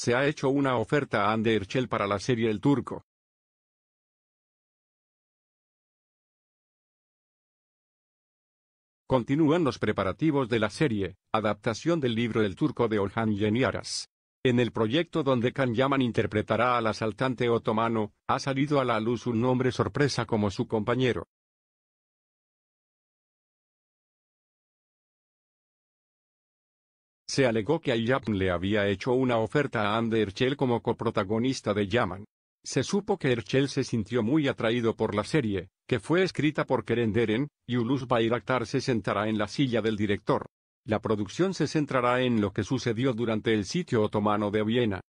se ha hecho una oferta a Anderchel para la serie El Turco. Continúan los preparativos de la serie, adaptación del libro El Turco de Orhan Yeniaras. En el proyecto donde Kan Yaman interpretará al asaltante otomano, ha salido a la luz un nombre sorpresa como su compañero. Se alegó que Ayapn le había hecho una oferta a Anne Herschel como coprotagonista de Yaman. Se supo que Erchel se sintió muy atraído por la serie, que fue escrita por Keren Deren, y Ulus Bayraktar se sentará en la silla del director. La producción se centrará en lo que sucedió durante el sitio otomano de Viena.